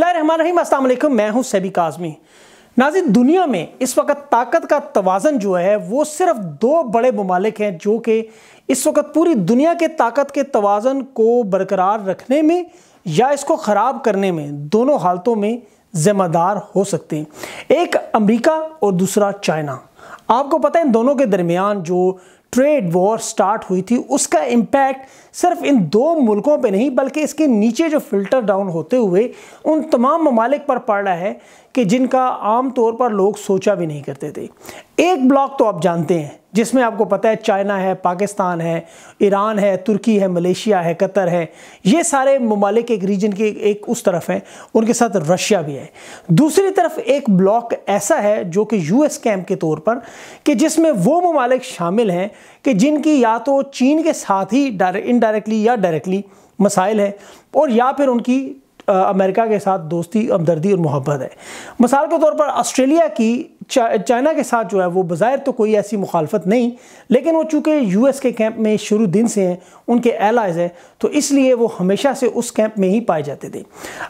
बिस्मिल्लाम असल मैं हूं सैबी काजमी नाजिर दुनिया में इस वक्त ताकत का तोज़न जो है वो सिर्फ दो बड़े ममालिक हैं जो कि इस वक्त पूरी दुनिया के ताकत के तोज़न को बरकरार रखने में या इसको ख़राब करने में दोनों हालतों में ज़िम्मेदार हो सकते हैं एक अमरीका और दूसरा चाइना आपको पता है इन दोनों के दरमियान जो ट्रेड वॉर स्टार्ट हुई थी उसका इम्पैक्ट सिर्फ इन दो मुल्कों पे नहीं बल्कि इसके नीचे जो फिल्टर डाउन होते हुए उन तमाम ममालिक पर पड़ रहा है कि जिनका आम तौर पर लोग सोचा भी नहीं करते थे एक ब्लॉक तो आप जानते हैं जिसमें आपको पता है चाइना है पाकिस्तान है ईरान है तुर्की है मलेशिया है कतर है ये सारे ममालिक एक रीजन के एक उस तरफ हैं उनके साथ रशिया भी है दूसरी तरफ एक ब्लॉक ऐसा है जो कि यूएस कैम्प के तौर पर कि जिसमें वो ममालिक शामिल हैं कि जिनकी या तो चीन के साथ ही इनडायरेक्टली या डायरेक्टली मसाइल है और या फिर उनकी अमेरिका के साथ दोस्ती हमदर्दी और मोहब्बत है मिसाल के तौर पर ऑस्ट्रेलिया की चा, चाइना के साथ जो है वो बाज़ाहिर तो कोई ऐसी मुखालफत नहीं लेकिन वो चूँकि एस के कैंप में शुरू दिन से हैं उनके एलाइज हैं तो इसलिए वो हमेशा से उस कैंप में ही पाए जाते थे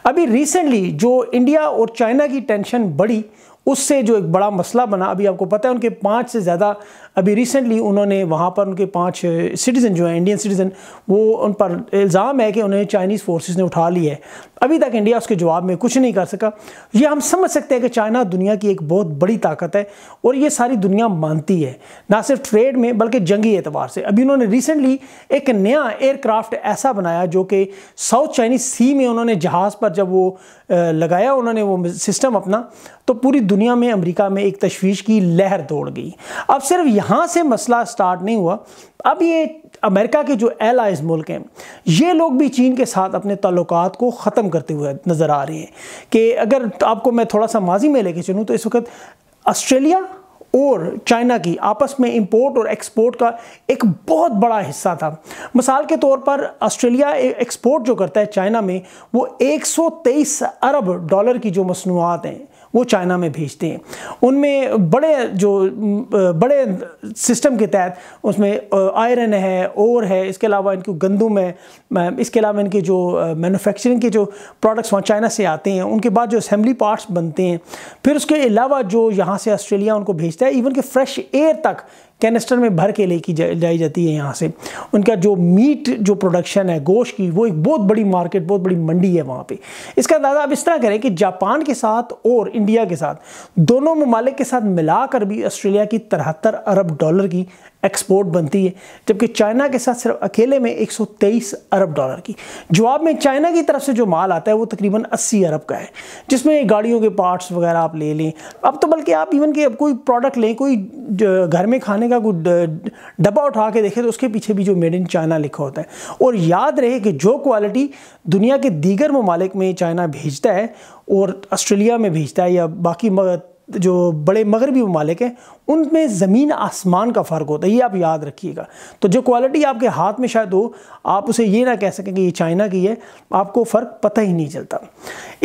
अभी रिसेंटली जो इंडिया और चाइना की टेंशन बढ़ी उससे जो एक बड़ा मसला बना अभी आपको पता है उनके पाँच से ज़्यादा अभी रिसेंटली उन्होंने वहाँ पर उनके पाँच सिटीज़न जो हैं इंडियन सिटीज़न वो उन पर इल्ज़ाम है कि उन्हें चाइनीज़ फोर्सेस ने उठा ली है अभी तक इंडिया उसके जवाब में कुछ नहीं कर सका ये हम समझ सकते हैं कि चाइना दुनिया की एक बहुत बड़ी ताकत है और ये सारी दुनिया मानती है ना सिर्फ ट्रेड में बल्कि जंगी एतबार से अभी उन्होंने रिसेंटली एक नया एयरक्राफ्ट ऐसा बनाया जो कि साउथ चाइनीज सी में उन्होंने जहाज़ पर जब वो लगाया उन्होंने वो सिस्टम अपना तो पूरी दुनिया में अमेरिका में एक तशवीश की लहर दौड़ गई अब सिर्फ यहाँ से मसला स्टार्ट नहीं हुआ अब ये अमेरिका के जो एलाइज मुल्क हैं ये लोग भी चीन के साथ अपने तल्लक को ख़त्म करते हुए नज़र आ रहे हैं कि अगर आपको मैं थोड़ा सा माजी में लेके चलूँ तो इस वक्त ऑस्ट्रेलिया और चाइना की आपस में इंपोर्ट और एक्सपोर्ट का एक बहुत बड़ा हिस्सा था मिसाल के तौर पर ऑस्ट्रेलिया एक्सपोर्ट जो करता है चाइना में वो 123 अरब डॉलर की जो मसनूआत हैं वो चाइना में भेजते हैं उनमें बड़े जो बड़े सिस्टम के तहत उसमें आयरन है ओर है इसके अलावा इनको गंदुम है इसके अलावा इनके जो मैनुफेक्चरिंग के जो प्रोडक्ट्स वहाँ चाइना से आते हैं उनके बाद जो असम्बली पार्ट्स बनते हैं फिर उसके अलावा जो यहाँ से ऑस्ट्रेलिया उनको भेजता है इवन के फ्रेश एयर तक कैनेस्टर में भर के लेके लाई जाती है यहाँ से उनका जो मीट जो प्रोडक्शन है गोश की वो एक बहुत बड़ी मार्केट बहुत बड़ी मंडी है वहाँ पे इसका अंदाज़ा आप इस तरह करें कि जापान के साथ और इंडिया के साथ दोनों ममालिक के साथ मिलाकर भी ऑस्ट्रेलिया की तिहत्तर अरब डॉलर की एक्सपोर्ट बनती है जबकि चाइना के साथ सिर्फ अकेले में 123 अरब डॉलर की जवाब में चाइना की तरफ से जो माल आता है वो तकरीबन 80 अरब का है जिसमें गाड़ियों के पार्ट्स वगैरह आप ले लें अब तो बल्कि आप इवन के अब कोई प्रोडक्ट लें कोई घर में खाने का कोई डब्बा उठा के देखें तो उसके पीछे भी जो मेड इन चाइना लिखा होता है और याद रहे कि जो क्वालिटी दुनिया के दीगर ममालिक में चाइना भेजता है और ऑस्ट्रेलिया में भेजता है या बाकी जो बड़े मगरबी ममालिक हैं उनमें ज़मीन आसमान का फ़र्क होता है ये आप याद रखिएगा तो जो क्वालिटी आपके हाथ में शायद हो आप उसे ये ना कह सकें कि ये चाइना की है आपको फ़र्क पता ही नहीं चलता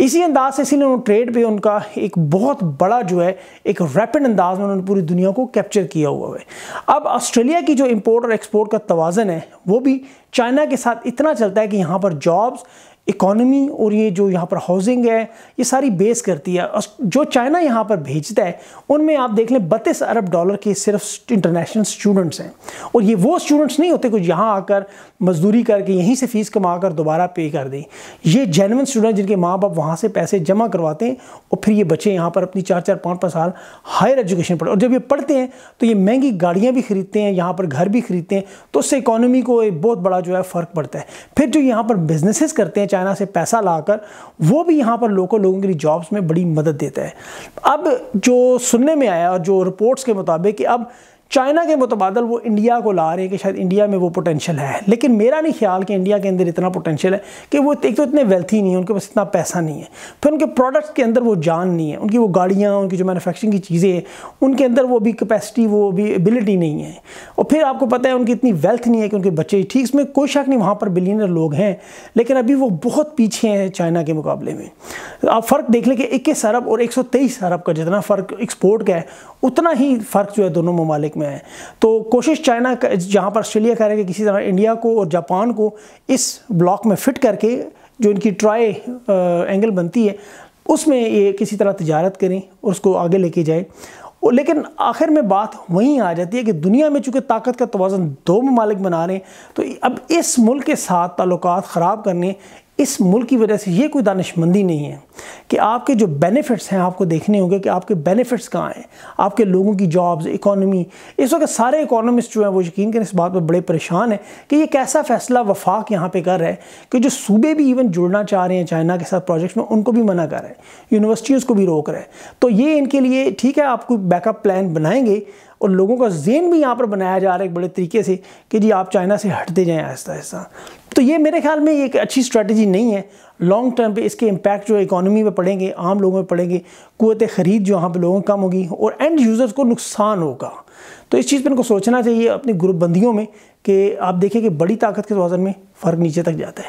इसी अंदाज से इसीलिए उन्होंने ट्रेड पे उनका एक बहुत बड़ा जो है एक रैपिड अंदाज में उन्होंने पूरी दुनिया को कैप्चर किया हुआ है अब ऑस्ट्रेलिया की जो इम्पोर्ट और एक्सपोर्ट का तोज़न है वो भी चाइना के साथ इतना चलता है कि यहाँ पर जॉब्स इकोनमी और ये जो यहाँ पर हाउसिंग है ये सारी बेस करती है और जो चाइना यहाँ पर भेजता है उनमें आप देख लें बत्तीस अरब डॉलर के सिर्फ इंटरनेशनल स्टूडेंट्स हैं और ये वो स्टूडेंट्स नहीं होते कुछ यहाँ आकर मजदूरी करके यहीं से फ़ीस कमा कर दोबारा पे कर दें ये जेनवन स्टूडेंट जिनके माँ बाप वहाँ से पैसे जमा करवाते हैं और फिर ये बच्चे यहाँ पर अपनी चार चार पाँच पाँच साल हायर एजुकेशन पढ़ और जब ये पढ़ते हैं तो ये महंगी गाड़ियाँ भी खरीदते हैं यहाँ पर घर भी खरीदते हैं तो उससे इकोनॉमी को एक बहुत बड़ा जो है फ़र्क पड़ता है फिर जो यहाँ पर बिजनेसिस करते हैं चाइना से पैसा लाकर वो भी यहाँ पर लोकल लोगों के लिए जॉब्स में बड़ी मदद देता है अब जो सुनने में आया और जो रिपोर्ट्स के मुताबिक कि अब चाइना के मुतबादल वो इंडिया को ला रहे हैं कि शायद इंडिया में वो पोटेंशियल है लेकिन मेरा नहीं ख्याल कि इंडिया के अंदर इतना पोटेंशियल है कि वो एक तो इतने वेल्थी नहीं है उनके पास इतना पैसा नहीं है फिर उनके प्रोडक्ट्स के अंदर वो जान नहीं है उनकी वो गाड़ियाँ उनकी जो मैनुफेक्चरिंग की चीज़ें हैं उनके अंदर वो भी कैपेसिटी वो भी एबिलिटी नहीं है और फिर आपको पता है उनकी इतनी वेल्थ नहीं है कि उनके बच्चे ठीक इसमें कोई शक नहीं वहाँ पर बिलियनर लोग हैं लेकिन अभी वो बहुत पीछे हैं चाइना के मुकाबले में आप फ़र्क देख लें कि इक्कीस अरब और एक सौ तेईस अरब का जितना फ़र्क एक्सपोर्ट का है उतना ही फ़र्क जो है दोनों ममालिक में है तो कोशिश चाइना जहाँ पर ऑस्ट्रेलिया कह रहे हैं कि किसी तरह इंडिया को और जापान को इस ब्लॉक में फिट करके जो इनकी ट्राई एंगल बनती है उसमें ये किसी तरह तजारत करें और उसको आगे लेके जाए लेकिन आखिर में बात वहीं आ जाती है कि दुनिया में चूँकि ताकत का तोज़न दो ममालिक बना रहे हैं तो अब इस मुल्क के साथ ताल्लुक ख़राब करने इस मुल्क की वजह से ये कोई दानशमंदी नहीं है कि आपके जो बेनिफिट्स हैं आपको देखने होंगे कि आपके बेनिफिट्स कहाँ हैं आपके लोगों की जॉब्स इकोनॉमी इस वक्त सारे इकोनॉमिस्ट जो हैं वो यकीन करें इस बात पर बड़े परेशान हैं कि ये कैसा फ़ैसला वफाक यहाँ पे कर रहा है कि जो सूबे भी इवन जुड़ना चाह रहे हैं चाइना के साथ प्रोजेक्ट्स में उनको भी मना कर रहे हैं यूनिवर्सिटीज़ को भी रोक रहे हैं तो ये इनके लिए ठीक है आपको बैकअप प्लान बनाएंगे और लोगों का जेन भी यहाँ पर बनाया जा रहा है एक बड़े तरीके से कि जी आप चाइना से हटते जाएँ ऐसा ऐसा तो ये मेरे ख्याल में एक अच्छी स्ट्रेटजी नहीं है लॉन्ग टर्म पे इसके इम्पैक्ट जो इकोनॉमी में पड़ेंगे आम लोगों में पड़ेंगे कुत ख़रीद जो यहाँ पर लोगों कम होगी और एंड यूज़र्स को नुकसान होगा तो इस चीज़ पर इनको सोचना चाहिए अपनी ग्रुपबंदियों में कि आप देखें कि बड़ी ताकत के वजन में फ़र्क नीचे तक जाता है